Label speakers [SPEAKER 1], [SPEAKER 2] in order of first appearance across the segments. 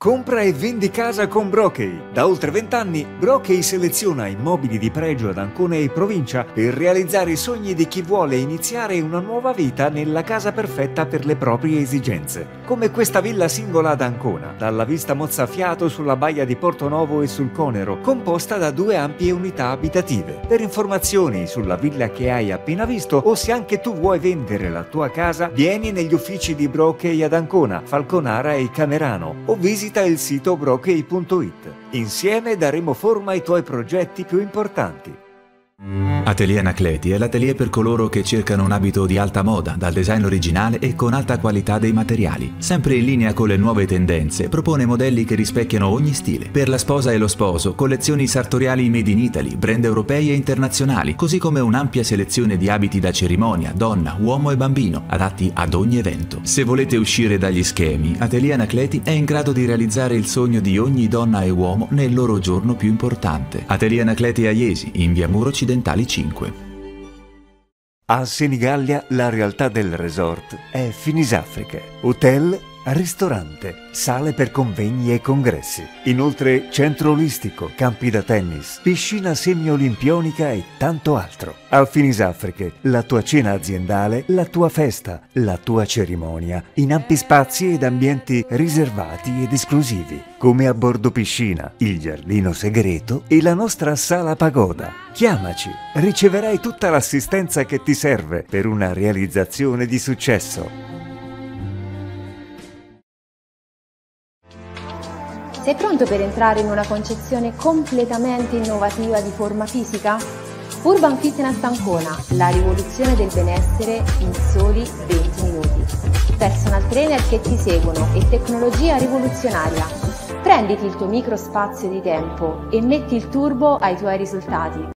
[SPEAKER 1] Compra e vendi casa con Brokey. Da oltre vent'anni Brokey seleziona immobili di pregio ad Ancona e provincia per realizzare i sogni di chi vuole iniziare una nuova vita nella casa perfetta per le proprie esigenze. Come questa villa singola ad Ancona, dalla vista mozzafiato sulla baia di Porto Novo e sul Conero, composta da due ampie unità abitative. Per informazioni sulla villa che hai appena visto o se anche tu vuoi vendere la tua casa, vieni negli uffici di Brokey ad Ancona, Falconara e Camerano o visita visita il sito
[SPEAKER 2] brokey.it.
[SPEAKER 1] Insieme daremo forma ai tuoi progetti più importanti.
[SPEAKER 2] Atelier Anacleti è l'atelier per coloro che cercano un abito di alta moda, dal design originale e con alta qualità dei materiali. Sempre in linea con le nuove tendenze, propone modelli che rispecchiano ogni stile. Per la sposa e lo sposo, collezioni sartoriali made in Italy, brand europei e internazionali, così come un'ampia selezione di abiti da cerimonia, donna, uomo e bambino, adatti ad ogni evento. Se volete uscire dagli schemi, Atelier Anacleti è in grado di realizzare il sogno di ogni donna e uomo nel loro giorno più importante. Atelier Anacleti a Iesi, in via Muro Città occidentali 5.
[SPEAKER 1] A Senigallia la realtà del resort è Finisafrica, hotel ristorante, sale per convegni e congressi. Inoltre centro olistico, campi da tennis, piscina semi-olimpionica e tanto altro. Alfinis Afriche, la tua cena aziendale, la tua festa, la tua cerimonia, in ampi spazi ed ambienti riservati ed esclusivi, come a bordo piscina, il giardino segreto e la nostra sala pagoda. Chiamaci, riceverai tutta l'assistenza che ti serve per una realizzazione di successo.
[SPEAKER 3] sei pronto per entrare in una concezione completamente innovativa di forma fisica? Urban Fitness Ancona, la rivoluzione del benessere in soli 20 minuti. Personal trainer che ti seguono e tecnologia rivoluzionaria. Prenditi il tuo micro spazio di tempo e metti il turbo ai tuoi risultati.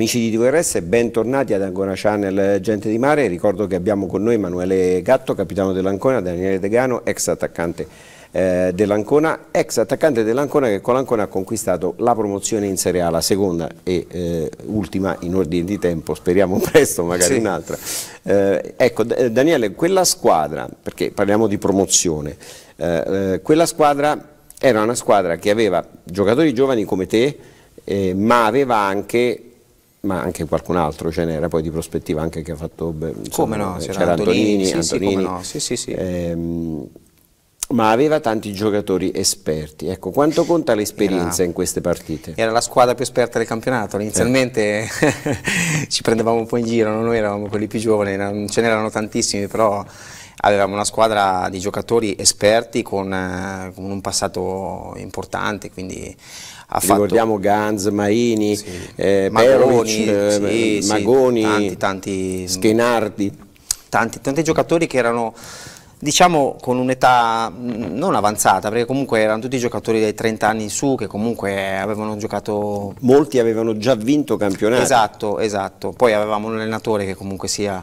[SPEAKER 4] Amici di TVRS, bentornati ad Ancona Channel eh, Gente di Mare, ricordo che abbiamo con noi Emanuele Gatto, capitano dell'Ancona, Daniele Degano, ex attaccante eh, dell'Ancona, ex attaccante dell'Ancona che con l'Ancona ha conquistato la promozione in Serie A, la seconda e eh, ultima in ordine di tempo, speriamo presto magari sì. un'altra. Eh, ecco Daniele, quella squadra, perché parliamo di promozione, eh, eh, quella squadra era una squadra che aveva giocatori giovani come te, ma aveva anche ma anche qualcun altro ce n'era poi di prospettiva anche che ha fatto insomma, come no, eh, c'era Antonini, sì, Antonini sì, no, sì, sì, sì. Ehm, ma aveva tanti giocatori esperti. Ecco, quanto conta l'esperienza in queste partite?
[SPEAKER 5] Era la squadra più esperta del campionato. Inizialmente eh. ci prendevamo un po' in giro, non noi eravamo quelli più giovani, non ce n'erano tantissimi, però avevamo una squadra di giocatori esperti con, eh, con un passato importante, quindi ha Ricordiamo fatto... Ganz, Maini, sì. eh, Magoni, Perovic, eh, sì, Magoni tanti, tanti, Schenardi. Tanti, tanti giocatori che erano diciamo con un'età mm, non avanzata, perché comunque erano tutti giocatori dai 30 anni in su che comunque avevano giocato... Molti avevano già vinto campionati. Esatto, esatto. Poi avevamo un allenatore che comunque sia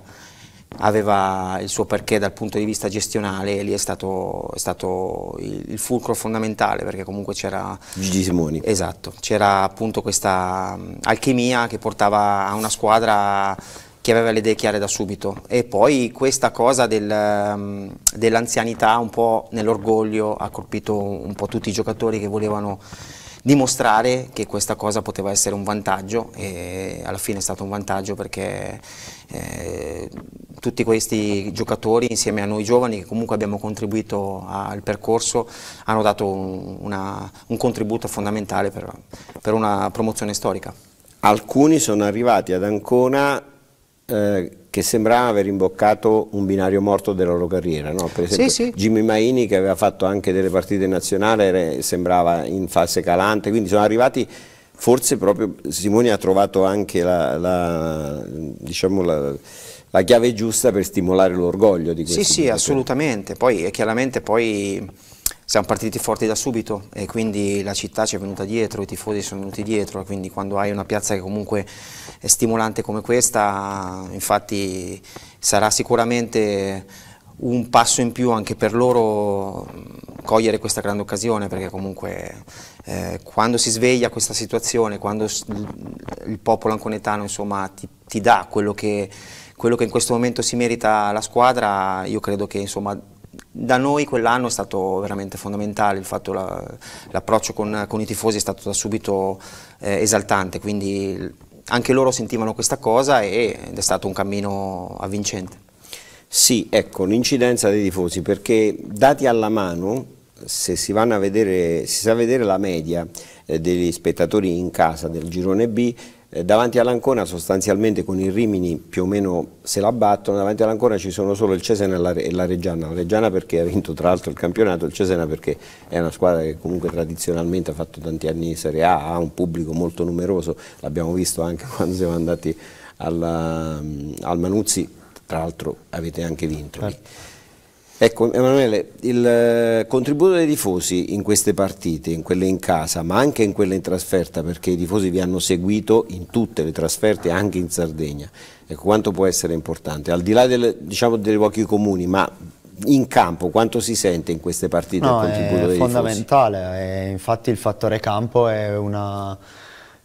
[SPEAKER 5] aveva il suo perché dal punto di vista gestionale e lì è stato, è stato il, il, fulcro fondamentale perché comunque c'era Gigi Simoni esatto, c'era appunto questa alchimia che portava a una squadra che aveva le idee chiare da subito e poi questa cosa del, dell'anzianità un po' nell'orgoglio ha colpito un po' tutti i giocatori che volevano dimostrare che questa cosa poteva essere un vantaggio e alla fine è stato un vantaggio perché eh, tutti questi giocatori insieme a noi giovani che comunque abbiamo contribuito al percorso hanno dato un, una, un contributo fondamentale per, per, una promozione storica.
[SPEAKER 4] Alcuni sono arrivati ad Ancona eh, che sembrava aver imboccato un binario morto della loro carriera, no? per esempio sì, sì. Jimmy Maini che aveva fatto anche delle partite nazionali sembrava in fase calante, quindi sono arrivati forse proprio Simone ha trovato anche la, la, diciamo la, la chiave giusta per stimolare l'orgoglio di questo. Sì, sì,
[SPEAKER 5] assolutamente. Poi chiaramente poi siamo partiti forti da subito e quindi la città ci è venuta dietro, i tifosi sono venuti dietro, quindi quando hai una piazza che comunque è stimolante come questa, infatti sarà sicuramente un passo in più anche per loro cogliere questa grande occasione perché comunque eh, quando si sveglia questa situazione, quando il popolo anconetano insomma, ti, ti dà quello che, quello che, in questo momento si merita la squadra, io credo che insomma, da noi quell'anno è stato veramente fondamentale, l'approccio la, con, con, i tifosi è stato da subito eh, esaltante, quindi anche loro sentivano questa cosa ed è stato un cammino avvincente. Sì, ecco, l'incidenza dei tifosi, perché dati alla mano se si, vanno a
[SPEAKER 4] vedere, si sa vedere la media eh, degli spettatori in casa del girone B, eh, davanti all'Ancona sostanzialmente con i Rimini più o meno se la battono, davanti all'Ancona ci sono solo il Cesena e la, e la, Reggiana, la Reggiana perché ha vinto tra l'altro il campionato, il Cesena perché è una squadra che comunque tradizionalmente ha fatto tanti anni in Serie A, ha un pubblico molto numeroso, l'abbiamo visto anche quando siamo andati alla, al Manuzzi, tra l'altro avete anche vinto. Lì. Certo. Ecco Emanuele, il eh, contributo dei tifosi in queste partite, in quelle in casa, ma anche in quelle in trasferta, perché i tifosi vi hanno seguito in tutte le trasferte, anche in Sardegna, ecco quanto può essere importante, al di là del, diciamo, delle pochi comuni, ma in campo quanto si sente in queste partite no, il contributo dei tifosi? è
[SPEAKER 3] fondamentale, infatti il fattore campo è una,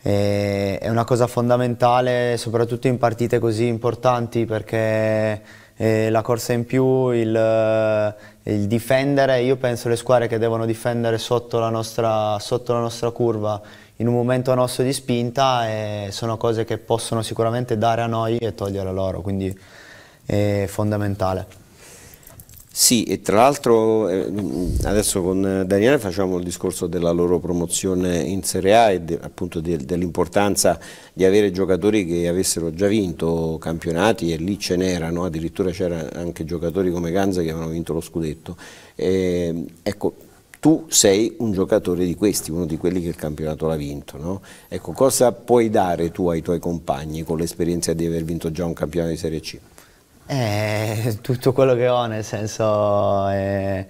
[SPEAKER 3] è una cosa fondamentale, soprattutto in partite così importanti, perché eh, la corsa in più, il, eh, il, difendere, io penso le squadre che devono difendere sotto la nostra, sotto la nostra curva in un momento nostro di spinta eh, sono cose che possono sicuramente dare a noi e togliere a loro, quindi è fondamentale.
[SPEAKER 4] Sì, e tra l'altro eh, adesso con Daniele facciamo il discorso della loro promozione in Serie A e de, appunto de, dell'importanza di avere giocatori che avessero già vinto campionati e lì ce n'erano, addirittura c'erano anche giocatori come Ganza che avevano vinto lo scudetto. E, eh, ecco, tu sei un giocatore di questi, uno di quelli che il campionato l'ha vinto. No? Ecco, cosa puoi dare tu ai tuoi compagni con l'esperienza di aver vinto già un campionato di Serie C?
[SPEAKER 3] Eh, tutto quello che ho, nel senso... Eh,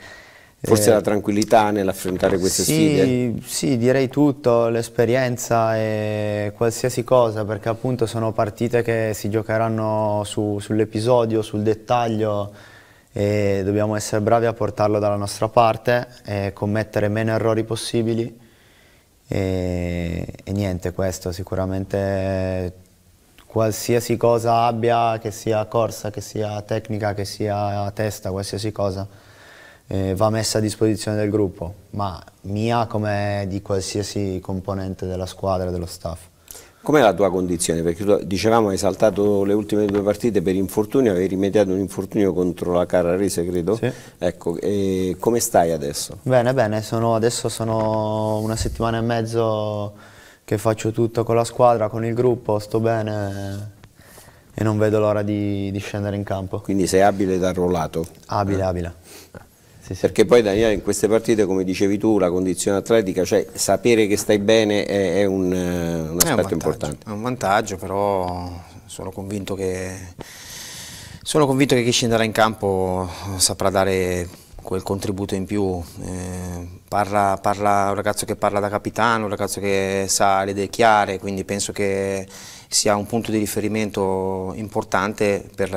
[SPEAKER 3] Forse eh, la tranquillità
[SPEAKER 4] nell'affrontare
[SPEAKER 3] queste sì, sfide? Sì, direi tutto, l'esperienza e qualsiasi cosa, perché appunto sono partite che si giocheranno su, sull'episodio, sul dettaglio e dobbiamo essere bravi a portarlo dalla nostra parte e commettere meno errori possibili e, e niente, questo sicuramente qualsiasi cosa abbia, che sia corsa, che sia tecnica, che sia testa, qualsiasi cosa, eh, va messa a disposizione del gruppo, ma mia come di qualsiasi componente della squadra, dello staff.
[SPEAKER 4] Com'è la tua condizione? Perché tu, dicevamo hai saltato le ultime due partite per infortunio, avevi rimediato un infortunio contro la Carrarese credo, sì. ecco, come stai adesso?
[SPEAKER 3] Bene, bene, sono, adesso sono una settimana e mezzo che faccio tutto con la squadra, con il gruppo, sto bene e non vedo l'ora di, di, scendere in campo. Quindi
[SPEAKER 4] sei abile da arruolato? Abile, eh? abile. Ah. Sì, sì. Perché poi Daniele in queste partite, come dicevi tu, la condizione atletica, cioè sapere che stai bene è, è un, eh, un aspetto è un importante. È un
[SPEAKER 5] vantaggio, però sono convinto che, sono convinto che chi scenderà in campo saprà dare quel contributo in più. Eh, parla, parla, un ragazzo che parla da capitano, un ragazzo che sa le idee chiare, quindi penso che sia un punto di riferimento importante per,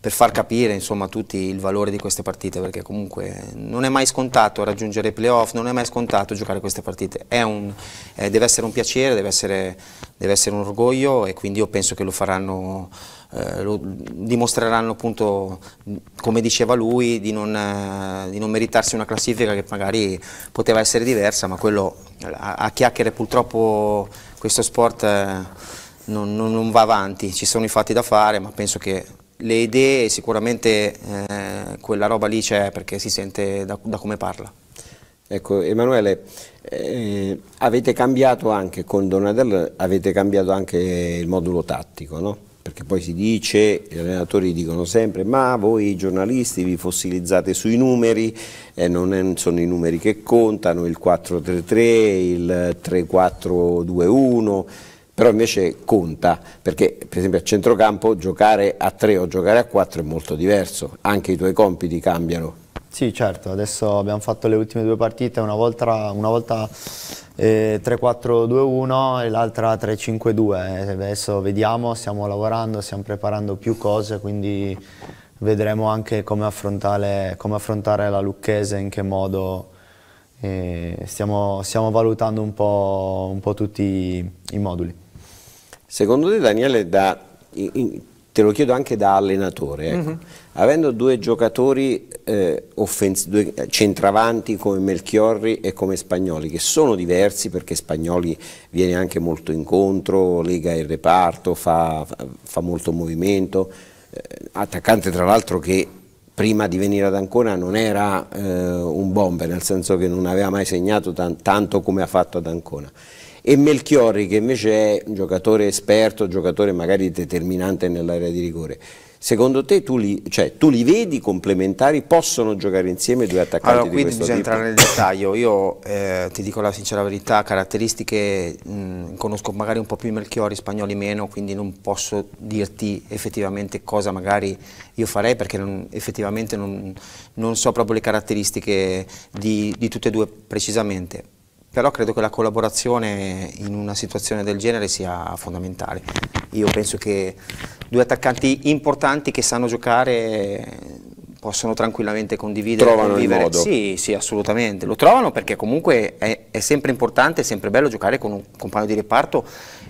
[SPEAKER 5] per far capire insomma, a tutti il valore di queste partite, perché comunque non è mai scontato raggiungere i playoff, non è mai scontato giocare queste partite. Un, eh, deve essere un piacere, deve essere, deve essere un orgoglio e quindi io penso che lo faranno eh, lo, dimostreranno appunto, come diceva lui, di non, eh, di non, meritarsi una classifica che magari poteva essere diversa, ma quello a, a chiacchiere purtroppo questo sport eh, non, non, non, va avanti, ci sono i fatti da fare, ma penso che le idee sicuramente eh, quella roba lì c'è perché si sente da, da come parla. Ecco,
[SPEAKER 4] Emanuele, eh, avete cambiato anche con Donadel, avete cambiato anche il modulo tattico, no? perché poi si dice, gli allenatori dicono sempre, ma voi giornalisti vi fossilizzate sui numeri, eh, non è, sono i numeri che contano, il 4-3-3, il 3-4-2-1, però invece conta, perché per esempio a centrocampo giocare a 3 o giocare a 4 è molto diverso, anche i tuoi compiti cambiano.
[SPEAKER 3] Sì, certo, adesso abbiamo fatto le ultime due partite, una volta, una volta eh, 3-4-2-1 e l'altra 3-5-2. Eh, adesso vediamo, stiamo lavorando, stiamo preparando più cose, quindi vedremo anche come affrontare, come affrontare la Lucchese, in che modo. Eh, stiamo, stiamo, valutando un po', un po tutti i, moduli. Secondo te Daniele, da, in, te lo chiedo anche da allenatore, ecco, mm -hmm.
[SPEAKER 4] avendo due giocatori eh, due centravanti come Melchiorri e come Spagnoli, che sono diversi perché Spagnoli viene anche molto incontro, lega il reparto, fa, fa molto movimento, eh, attaccante tra l'altro che prima di venire ad Ancona non era eh, un bomber, nel senso che non aveva mai segnato tan tanto come ha fatto ad Ancona e Melchiorri che invece è un giocatore esperto, giocatore magari determinante nell'area di rigore. Secondo te tu li, cioè, tu li, vedi complementari? Possono giocare insieme due attaccanti allora, qui bisogna tipo? entrare
[SPEAKER 5] nel dettaglio. Io eh, ti dico la sincera verità, caratteristiche mh, conosco magari un po' più i Melchiori, spagnoli meno, quindi non posso dirti effettivamente cosa magari io farei perché non, effettivamente non, non, so proprio le caratteristiche di, di tutte e due precisamente però credo che la collaborazione in una situazione del genere sia fondamentale. Io penso che due attaccanti importanti che sanno giocare possono tranquillamente condividere. Trovano il modo. Sì, sì, assolutamente. Lo trovano perché comunque è, è, sempre importante, è sempre bello giocare con un compagno di reparto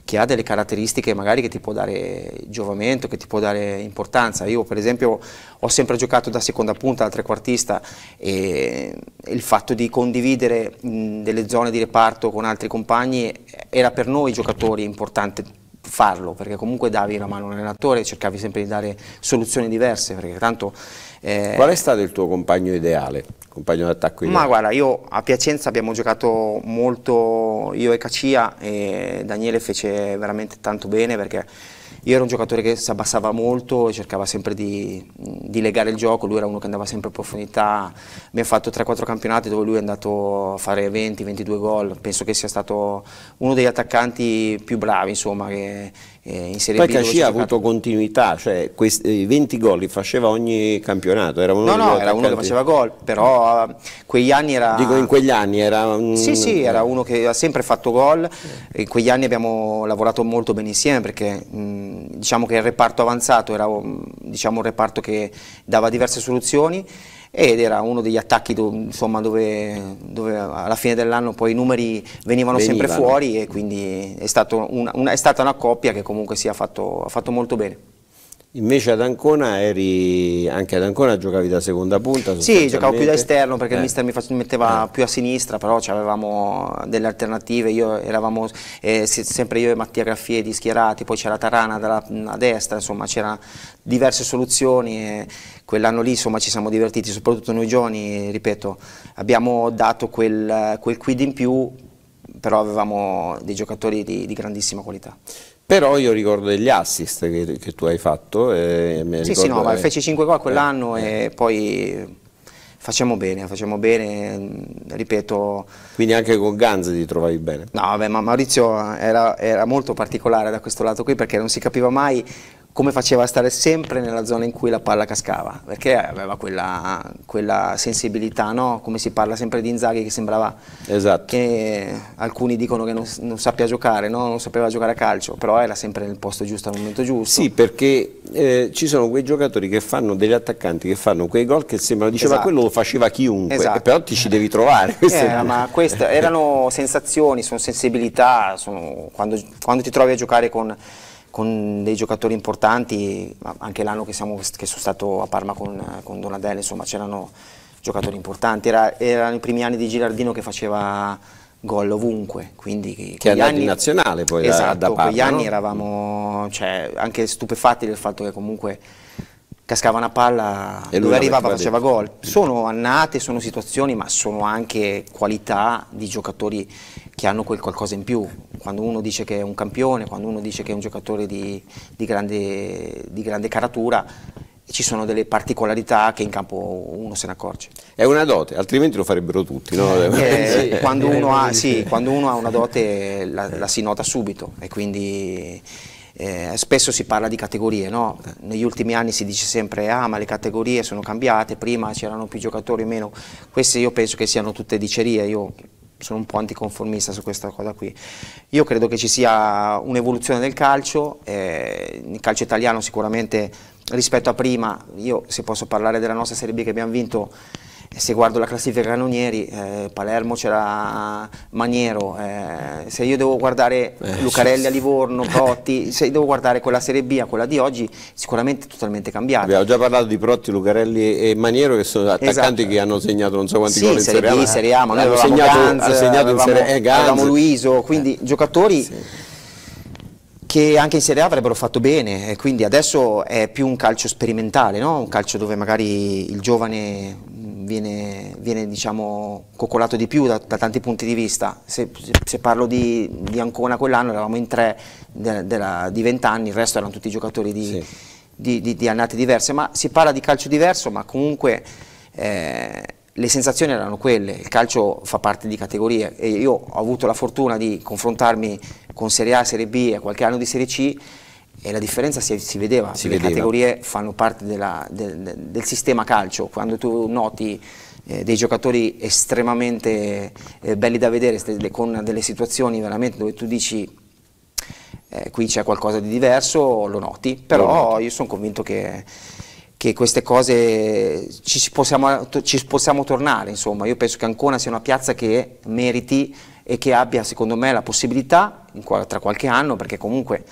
[SPEAKER 5] che ha delle caratteristiche magari che ti può dare giovamento, che ti può dare importanza. Io per esempio ho sempre giocato da seconda punta, da trequartista e il fatto di condividere mh, delle zone di reparto con altri compagni era per noi giocatori importante farlo, perché comunque davi la mano all'allenatore, cercavi sempre di dare soluzioni diverse, perché tanto... Eh... Qual è stato il tuo compagno ideale, compagno d'attacco ideale? Ma guarda, io a Piacenza abbiamo giocato molto, io e Cacia, e Daniele fece veramente tanto bene, perché io ero un giocatore che si abbassava molto e cercava sempre di, di, legare il gioco, lui era uno che andava sempre a profondità, abbiamo fatto 3-4 campionati dove lui è andato a fare 20-22 gol, penso che sia stato uno degli attaccanti più bravi insomma, che, eh, in Serie Poi B. Casci ha avuto
[SPEAKER 4] continuità, cioè questi, eh, 20 gol li faceva ogni campionato. Era
[SPEAKER 5] uno no, no, era uno che faceva gol, però uh, quegli
[SPEAKER 4] anni era... Dico in
[SPEAKER 5] quegli anni era... Un... Sì, sì, eh. era uno che ha sempre fatto gol, in quegli anni abbiamo lavorato molto bene insieme perché mh, mm, diciamo che il reparto avanzato era diciamo, un reparto che dava diverse soluzioni ed era uno degli attacchi do, insomma, dove, dove, alla fine dell'anno poi i numeri venivano, venivano, sempre fuori e quindi è, un, una, è stata una coppia che comunque si è fatto, ha fatto molto bene.
[SPEAKER 4] Invece ad Ancona eri anche ad Ancona giocavi da seconda punta? Sì, giocavo più da esterno perché eh. il mister
[SPEAKER 5] mi, metteva eh. più a sinistra, però avevamo delle alternative, io eravamo eh, sempre io e Mattia Graffiedi schierati, poi c'era Tarana dalla, a destra, insomma c'erano diverse soluzioni quell'anno lì insomma ci siamo divertiti, soprattutto noi giovani, ripeto, abbiamo dato quel, quel quid in più, però avevamo dei giocatori di, di grandissima qualità.
[SPEAKER 4] Però io ricordo degli assist che, che tu hai fatto. Eh, sì, ricordo, sì, no, eh, feci
[SPEAKER 5] 5 gol quell'anno eh, e poi facciamo bene, facciamo bene, ripeto. Quindi anche con Ganz ti trovavi bene? No, vabbè, ma Maurizio era, era molto particolare da questo lato qui perché non si capiva mai come faceva a stare sempre nella zona in cui la palla cascava, perché aveva quella, quella sensibilità, no? come si parla sempre di Inzaghi che sembrava esatto. che alcuni dicono che non, non sappia giocare, no? non sapeva giocare a calcio, però era sempre nel posto giusto al momento giusto. Sì, perché eh, ci sono quei giocatori che fanno degli attaccanti,
[SPEAKER 4] che fanno quei gol che sembrano, diceva esatto. quello lo faceva chiunque, esatto. però ti ci devi trovare. Era, eh, ma queste
[SPEAKER 5] erano sensazioni, sono sensibilità, sono, quando, quando ti trovi a giocare con con dei giocatori importanti, anche l'anno che, che, sono stato a Parma con, con Donadella, insomma c'erano giocatori importanti, Era, erano i primi anni di Girardino che faceva gol ovunque, quindi che era anni, in nazionale poi esatto, da, da esatto, Parma. Quegli anni no? eravamo cioè, anche stupefatti del fatto che comunque cascava una palla e dove arrivava faceva detto. gol. Sono annate, sono situazioni, ma sono anche qualità di giocatori che hanno quel qualcosa in più. Quando uno dice che è un campione, quando uno dice che è un giocatore di, di, grande, di grande caratura, ci sono delle particolarità che in campo uno se ne accorge.
[SPEAKER 4] È una dote, altrimenti lo farebbero tutti. No? Eh, eh quando, uno ha,
[SPEAKER 5] sì, quando, uno ha, una dote la, la si nota subito e quindi eh, spesso si parla di categorie. No? Negli ultimi anni si dice sempre ah ma le categorie sono cambiate, prima c'erano più giocatori o meno. Queste io penso che siano tutte dicerie. Io sono un po' anticonformista su questa cosa qui. Io credo che ci sia un'evoluzione del calcio, eh, il calcio italiano sicuramente rispetto a prima, io se posso parlare della nostra Serie B che abbiamo vinto, se guardo la classifica canonieri, eh, Palermo c'era Maniero, eh, se io devo guardare eh, Lucarelli a Livorno, Protti, se devo guardare quella Serie B a quella di oggi, sicuramente è totalmente cambiata. Abbiamo già parlato di Protti,
[SPEAKER 4] Lucarelli e Maniero che sono attaccanti esatto. che hanno segnato non so quanti sì, gol in Serie, serie B, Serie A, ma noi avevamo segnato, Ganz, segnato avevamo, in serie, eh, Ganz. avevamo
[SPEAKER 5] Luiso, eh. quindi giocatori... Sì che anche in Serie A avrebbero fatto bene, quindi adesso è più un calcio sperimentale, no? un calcio dove magari il giovane viene, viene diciamo, coccolato di più da, da, tanti punti di vista. Se, se parlo di, di Ancona quell'anno eravamo in tre de, de la, di vent'anni, il resto erano tutti giocatori di, sì. di, di, di, annate diverse, ma si parla di calcio diverso, ma comunque eh, le sensazioni erano quelle, il calcio fa parte di categorie e io ho avuto la fortuna di confrontarmi con Serie A, Serie B e qualche anno di Serie C e la differenza si, si vedeva, si le vedeva. categorie fanno parte della, del, del, sistema calcio, quando tu noti eh, dei giocatori estremamente eh, belli da vedere, con delle situazioni veramente dove tu dici eh, qui c'è qualcosa di diverso, lo noti, però io sono convinto che, che queste cose ci possiamo, ci possiamo tornare, insomma, io penso che Ancona sia una piazza che meriti e che abbia secondo me la possibilità, tra qualche anno, perché comunque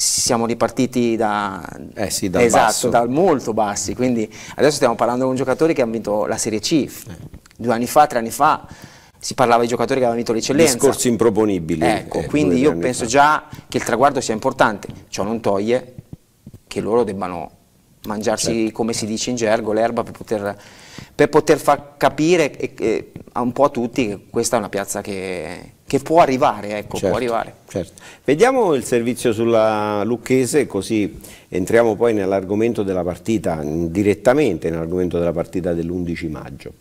[SPEAKER 5] siamo ripartiti da, eh sì, dal, esatto, basso. da molto bassi, quindi adesso stiamo parlando con giocatori che hanno vinto la Serie C, eh. due anni fa, tre anni fa, si parlava di giocatori che avevano vinto l'eccellenza. Discorsi improponibili. Ecco, eh, quindi io penso fa. già che il traguardo sia importante, ciò non toglie che loro debbano mangiarsi, certo. come si dice in gergo, l'erba per poter, per poter far capire eh, un po' a tutti che questa è una piazza che che può arrivare, ecco, certo, può arrivare. Certo. Vediamo il servizio sulla
[SPEAKER 4] Lucchese, così entriamo poi nell'argomento della partita, direttamente nell'argomento della partita dell'11 maggio.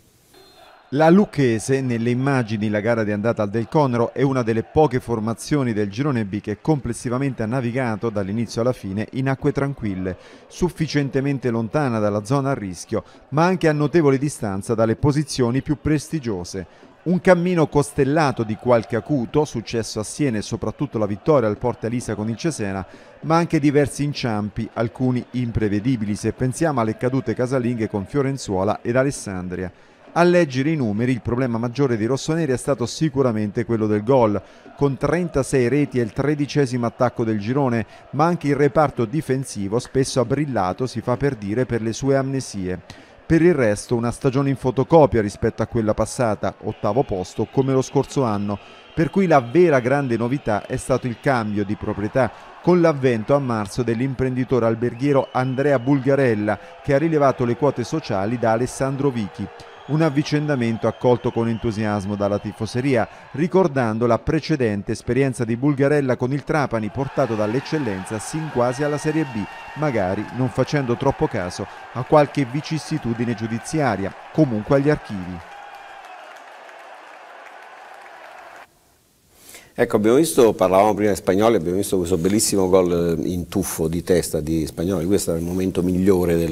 [SPEAKER 6] La Lucchese, nelle immagini la gara di andata al Del Conero, è una delle poche formazioni del girone B che complessivamente ha navigato dall'inizio alla fine in acque tranquille, sufficientemente lontana dalla zona a rischio, ma anche a notevole distanza dalle posizioni più prestigiose. Un cammino costellato di qualche acuto, successo a Siena e soprattutto la vittoria al Porta Elisa con il Cesena, ma anche diversi inciampi, alcuni imprevedibili se pensiamo alle cadute casalinghe con Fiorenzuola ed Alessandria. A leggere i numeri, il problema maggiore dei rossoneri è stato sicuramente quello del gol, con 36 reti e il tredicesimo attacco del girone, ma anche il reparto difensivo spesso ha brillato, si fa per dire, per le sue amnesie. Per il resto una stagione in fotocopia rispetto a quella passata, ottavo posto come lo scorso anno, per cui la vera grande novità è stato il cambio di proprietà con l'avvento a marzo dell'imprenditore alberghiero Andrea Bulgarella che ha rilevato le quote sociali da Alessandro Vichi un avvicendamento accolto con entusiasmo dalla tifoseria, ricordando la precedente esperienza di Bulgarella con il Trapani portato dall'eccellenza sin quasi alla Serie B, magari non facendo troppo caso a qualche vicissitudine giudiziaria, comunque agli archivi.
[SPEAKER 4] Ecco, abbiamo visto, parlavamo prima di Spagnoli, abbiamo visto questo bellissimo gol eh, in tuffo di testa di Spagnoli, questo era il momento migliore del,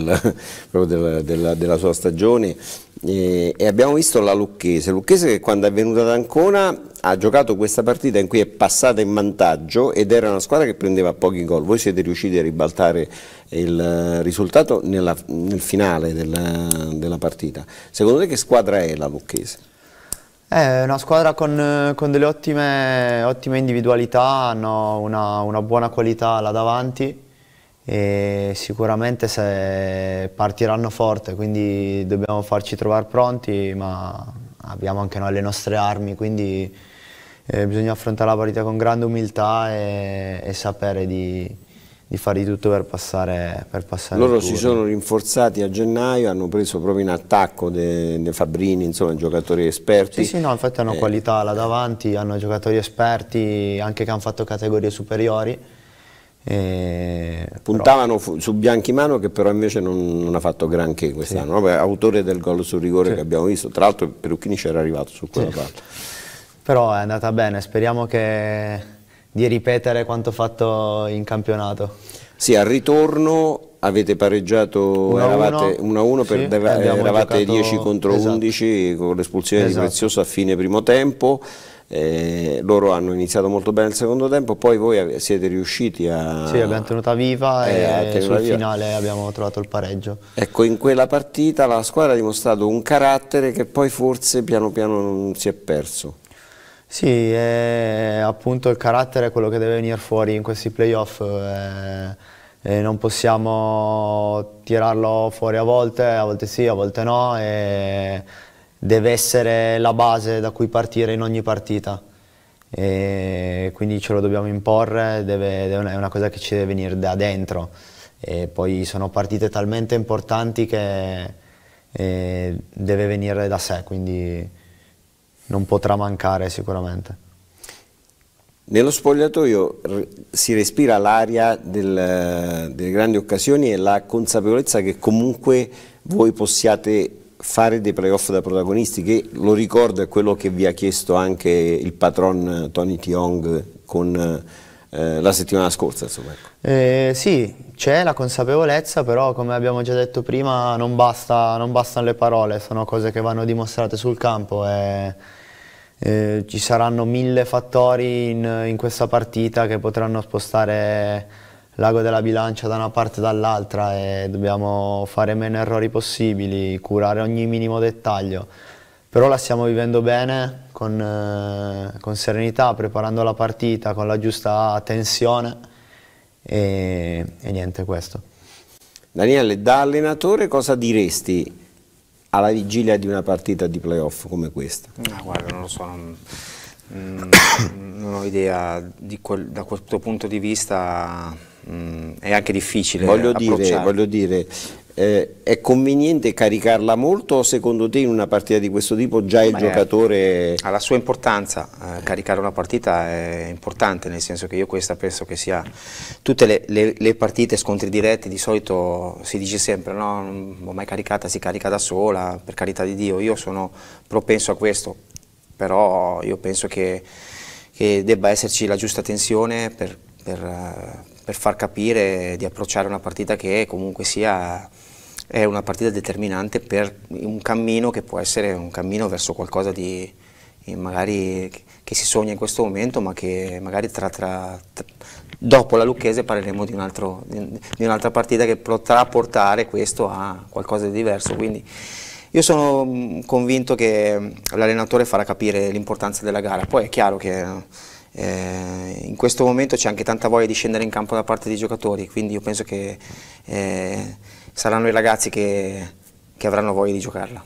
[SPEAKER 4] della, della, della, sua stagione e, e, abbiamo visto la Lucchese, Lucchese che quando è venuta ad Ancona ha giocato questa partita in cui è passata in vantaggio ed era una squadra che prendeva pochi gol, voi siete riusciti a ribaltare il eh, risultato nella, nel finale della, della partita, secondo te che squadra è la Lucchese?
[SPEAKER 3] È eh, una squadra con, con delle ottime, ottime, individualità, hanno una, una, buona qualità là davanti e sicuramente partiranno forte, quindi dobbiamo farci trovare pronti, ma abbiamo anche noi le nostre armi, quindi eh, bisogna affrontare la partita con grande umiltà e, e sapere di, di fare di tutto per passare, per passare Loro si sono
[SPEAKER 4] rinforzati a gennaio, hanno preso proprio in attacco De, de Fabrini, insomma giocatori esperti.
[SPEAKER 3] Sì, sì, no, infatti hanno eh. qualità là davanti, hanno giocatori esperti anche che hanno fatto categorie superiori.
[SPEAKER 4] E... Puntavano però... su Bianchimano che però invece non, non ha fatto granché quest'anno, sì. autore del gol sul rigore sì. che abbiamo visto, tra l'altro Perucchini c'era arrivato su quella sì. parte.
[SPEAKER 3] Però è andata bene, speriamo che di ripetere quanto fatto in campionato.
[SPEAKER 4] Sì, al ritorno avete pareggiato 1-1 sì, per eravate giocato... 10 contro esatto. 11 con l'espulsione esatto. di Prezioso a fine primo tempo eh, loro hanno iniziato molto bene il secondo tempo poi voi siete riusciti a sì abbiamo
[SPEAKER 3] tenuta viva eh, e tenuta sul viva. finale abbiamo trovato il pareggio
[SPEAKER 4] ecco in quella partita la squadra ha dimostrato un carattere che poi forse piano piano non si è perso
[SPEAKER 3] sì, è, appunto il carattere è quello che deve venire fuori in questi playoff. Eh, non possiamo tirarlo fuori a volte, a volte sì, a volte no. deve essere la base da cui partire in ogni partita. E quindi ce lo dobbiamo imporre, deve, è una cosa che ci deve venire da dentro. E poi sono partite talmente importanti che eh, deve venire da sé, quindi non potrà mancare sicuramente.
[SPEAKER 4] Nello spogliatoio si respira l'aria delle grandi occasioni e la consapevolezza che comunque voi possiate fare dei playoff da protagonisti, che lo ricordo è quello che vi ha chiesto anche il patron Tony Tiong con eh, la settimana scorsa. Insomma. Ecco.
[SPEAKER 3] Eh, sì, c'è la consapevolezza, però come abbiamo già detto prima non, basta, non, bastano le parole, sono cose che vanno dimostrate sul campo. E eh eh, ci saranno mille fattori in, in, questa partita che potranno spostare l'ago della bilancia da una parte e dall'altra e dobbiamo fare meno errori possibili, curare ogni minimo dettaglio. Però la stiamo vivendo bene, con, eh, con serenità, preparando la partita, con la giusta tensione e, e niente questo.
[SPEAKER 4] Daniele, da allenatore cosa diresti
[SPEAKER 5] alla vigilia di una partita di playoff come questa? Ah, guarda, non lo so, non, mm, non ho idea quel, da questo punto di vista mh, mm, è anche difficile voglio dire, voglio dire eh, è conveniente caricarla molto o secondo te in una partita di questo tipo già il giocatore... Ha la sua importanza, eh, caricare una partita è importante, nel senso che io questa penso che sia... Tutte le, le, le partite, scontri diretti, di solito si dice sempre no, non l'ho mai caricata, si carica da sola, per carità di Dio, io sono propenso a questo, però io penso che, che debba esserci la giusta tensione per, per, eh, per far capire di approcciare una partita che comunque sia è una partita determinante per un cammino che può essere un cammino verso qualcosa di eh, magari che si sogna in questo momento ma che magari tra, tra, tra, dopo la Lucchese parleremo di, un'altra partita che potrà portare questo a qualcosa di diverso quindi io sono mm, convinto che mm, l'allenatore farà capire l'importanza della gara poi è chiaro che eh, in questo momento c'è anche tanta voglia di scendere in campo da parte dei giocatori quindi io penso che eh, saranno i ragazzi che, che avranno voglia di giocarla.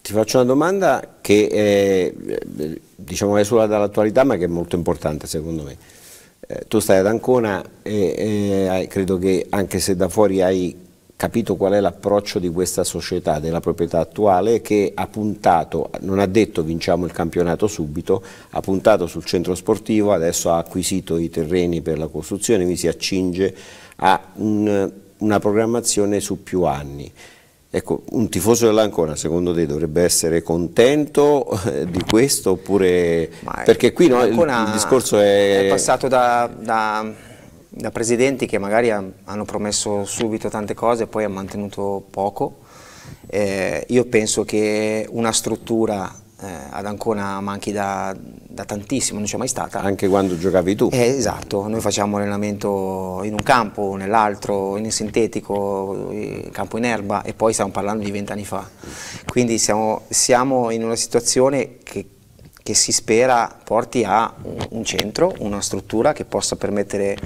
[SPEAKER 5] Ti faccio una domanda che
[SPEAKER 4] è, diciamo, esula dall'attualità ma che è molto importante secondo me. Eh, tu stai ad Ancona e, e credo che anche se da fuori hai capito qual è l'approccio di questa società, della proprietà attuale, che ha puntato, non ha detto vinciamo il campionato subito, ha puntato sul centro sportivo, adesso ha acquisito i terreni per la costruzione, quindi si accinge ha un, una programmazione su più anni. Ecco, un tifoso dell'Ancona secondo te dovrebbe essere contento eh, di questo oppure... Ma perché qui no, il, il, discorso
[SPEAKER 5] è... È passato da, da, da presidenti che magari hanno promesso subito tante cose e poi ha mantenuto poco. Eh, io penso che una struttura eh, ad Ancona manchi da, da tantissimo, non c'è mai stata. Anche quando giocavi tu? Eh, esatto, noi facciamo allenamento in un campo, nell'altro, in sintetico, in campo in erba e poi stiamo parlando di vent'anni fa. Quindi siamo, siamo, in una situazione che, che, si spera porti a un, centro, una struttura che possa permettere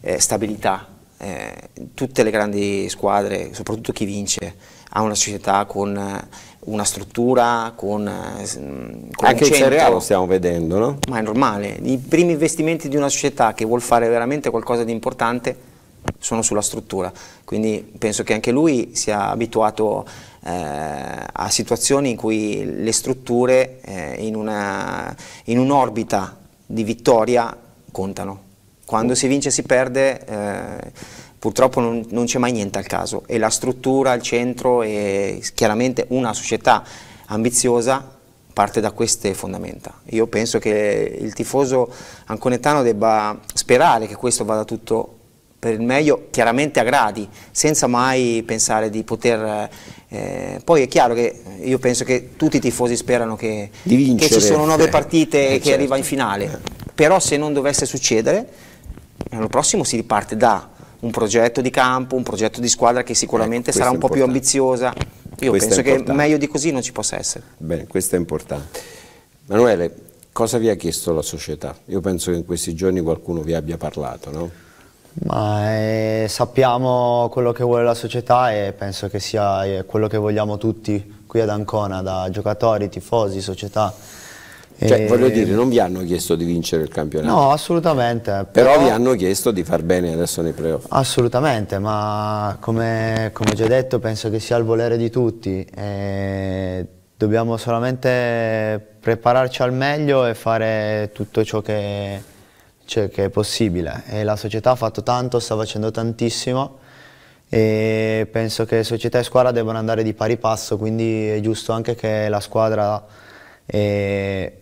[SPEAKER 5] eh, stabilità. Eh, tutte le grandi squadre, soprattutto chi vince, ha una società con una struttura, con, eh, mm, con Anche un centro. in lo stiamo vedendo, no? Ma è normale, i primi investimenti di una società che vuole fare veramente qualcosa di importante sono sulla struttura, quindi penso che anche lui sia abituato eh, a situazioni in cui le strutture eh, in un'orbita un di vittoria contano. Quando si vince si perde eh, purtroppo non, non c'è mai niente al caso e la struttura, il centro e chiaramente una società ambiziosa parte da queste fondamenta. Io penso che il tifoso anconetano debba sperare che questo vada tutto per il meglio, chiaramente a gradi, senza mai pensare di poter... Eh, poi è chiaro che io penso che tutti i tifosi sperano che,
[SPEAKER 1] che ci sono nove eh,
[SPEAKER 5] partite eh, e che certo. arriva in finale, eh. però se non dovesse succedere, l'anno prossimo si riparte da un progetto di campo, un progetto di squadra che sicuramente ecco, sarà un po' più ambiziosa. Io questo penso che meglio di così non ci possa essere.
[SPEAKER 4] Bene, questo è importante. Emanuele, cosa vi ha chiesto la società? Io penso che in questi giorni qualcuno vi abbia parlato,
[SPEAKER 3] no? Ma, eh, sappiamo quello che vuole la società e penso che sia eh, quello che vogliamo tutti qui ad Ancona, da giocatori, tifosi, società. Cioè, eh, voglio dire, non
[SPEAKER 4] vi hanno chiesto di vincere il campionato. No,
[SPEAKER 3] assolutamente. Però, però vi hanno
[SPEAKER 4] chiesto di far bene adesso nei playoff.
[SPEAKER 3] Assolutamente, ma come, come già detto penso che sia il volere di tutti. E eh, dobbiamo solamente prepararci al meglio e fare tutto ciò che, cioè, che è possibile. E la società ha fatto tanto, sta facendo tantissimo e penso che società e squadra debbano andare di pari passo, quindi è giusto anche che la squadra... E eh,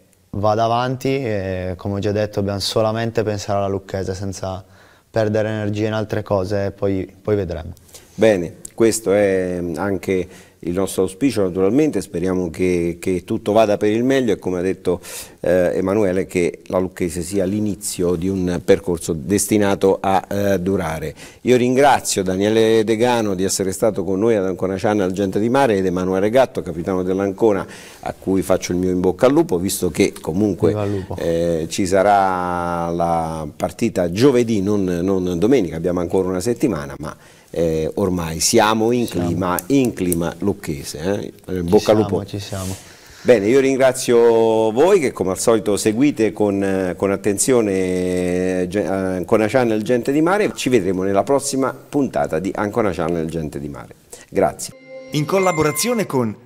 [SPEAKER 3] vada avanti e come ho già detto dobbiamo solamente pensare alla Lucchese senza perdere energie in altre cose e poi, poi vedremo.
[SPEAKER 4] Bene, questo è anche il nostro auspicio naturalmente, speriamo che, che, tutto vada per il meglio e come ha detto eh, Emanuele che la Lucchese sia l'inizio di un percorso destinato a eh, durare. Io ringrazio Daniele Degano di essere stato con noi ad Ancona Ciana al Gente di Mare ed Emanuele Gatto, capitano dell'Ancona, a cui faccio il mio in bocca al lupo, visto che comunque eh, ci sarà la partita giovedì, non, non domenica, abbiamo ancora una settimana, ma eh, ormai siamo in siamo. clima, in clima lucchese, eh? eh bocca al lupo. Ci siamo. Bene, io ringrazio voi che come al solito seguite con, eh, con attenzione eh, Ancona Channel Gente di Mare, ci vedremo nella prossima puntata di Ancona Channel Gente di Mare.
[SPEAKER 1] Grazie. In collaborazione con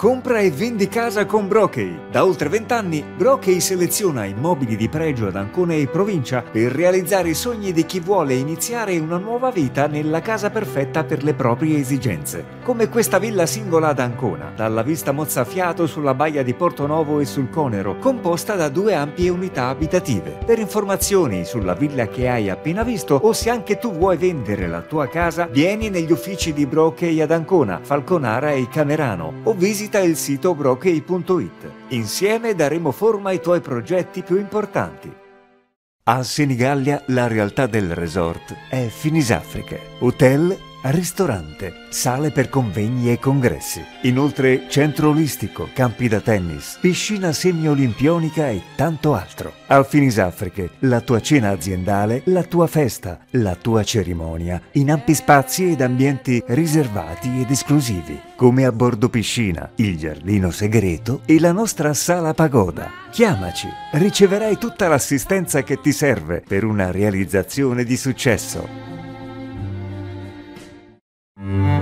[SPEAKER 1] Compra e vendi casa con Brokey. Da oltre vent'anni Brokey seleziona immobili di pregio ad Ancona e provincia per realizzare i sogni di chi vuole iniziare una nuova vita nella casa perfetta per le proprie esigenze. Come questa villa singola ad Ancona, dalla vista mozzafiato sulla baia di Porto Novo e sul Conero, composta da due ampie unità abitative. Per informazioni sulla villa che hai appena visto o se anche tu vuoi vendere la tua casa, vieni negli uffici di Brokey ad Ancona, Falconara e Camerano o visita visita il sito brokey.it. Insieme daremo forma ai tuoi progetti più importanti. A Senigallia la realtà del resort è Finisafrica, hotel ristorante, sale per convegni e congressi, inoltre centro olistico, campi da tennis, piscina semi-olimpionica e tanto altro. Alfinis Afriche, la tua cena aziendale, la tua festa, la tua cerimonia, in ampi spazi ed ambienti riservati ed esclusivi, come a bordo piscina, il giardino segreto e la nostra sala pagoda. Chiamaci, riceverai tutta l'assistenza che ti serve per una realizzazione di successo.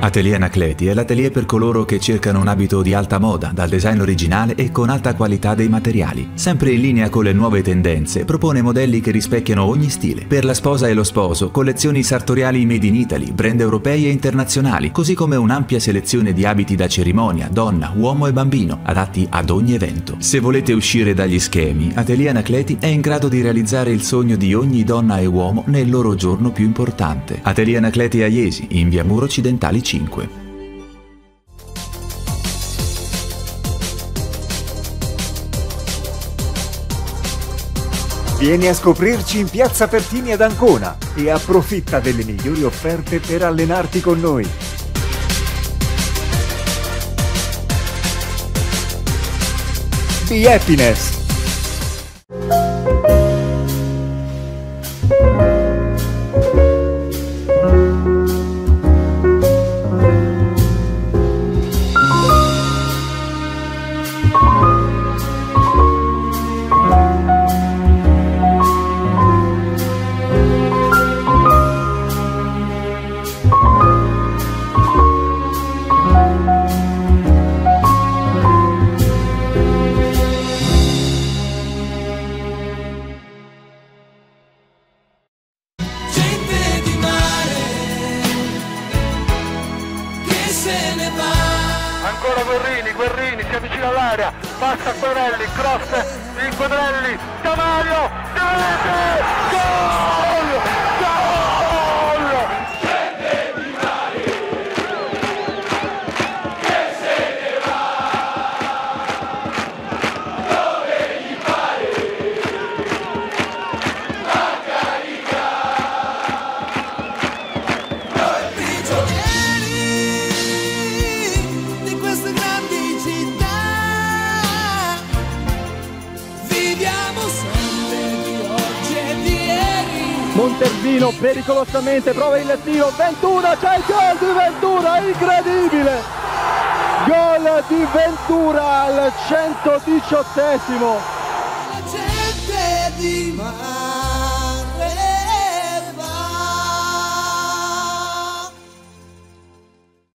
[SPEAKER 2] Atelier Anacleti è l'atelier per coloro che cercano un abito di alta moda, dal design originale e con alta qualità dei materiali. Sempre in linea con le nuove tendenze, propone modelli che rispecchiano ogni stile. Per la sposa e lo sposo, collezioni sartoriali made in Italy, brand europei e internazionali, così come un'ampia selezione di abiti da cerimonia, donna, uomo e bambino, adatti ad ogni evento. Se volete uscire dagli schemi, Atelier Anacleti è in grado di realizzare il sogno di ogni donna e uomo nel loro giorno più importante. Atelier Anacleti a Iesi, in via Muro Occidentali 2005.
[SPEAKER 1] Vieni a scoprirci in piazza Pertini ad Ancona e approfitta delle migliori offerte per allenarti con noi. Be happiness!
[SPEAKER 6] area, passa Quadrelli, cross di Quadrelli, Tamaglio, rete, gol! Ventino pericolosamente, prova il tiro, Ventura, c'è il gol di Ventura, incredibile! Gol di Ventura al 118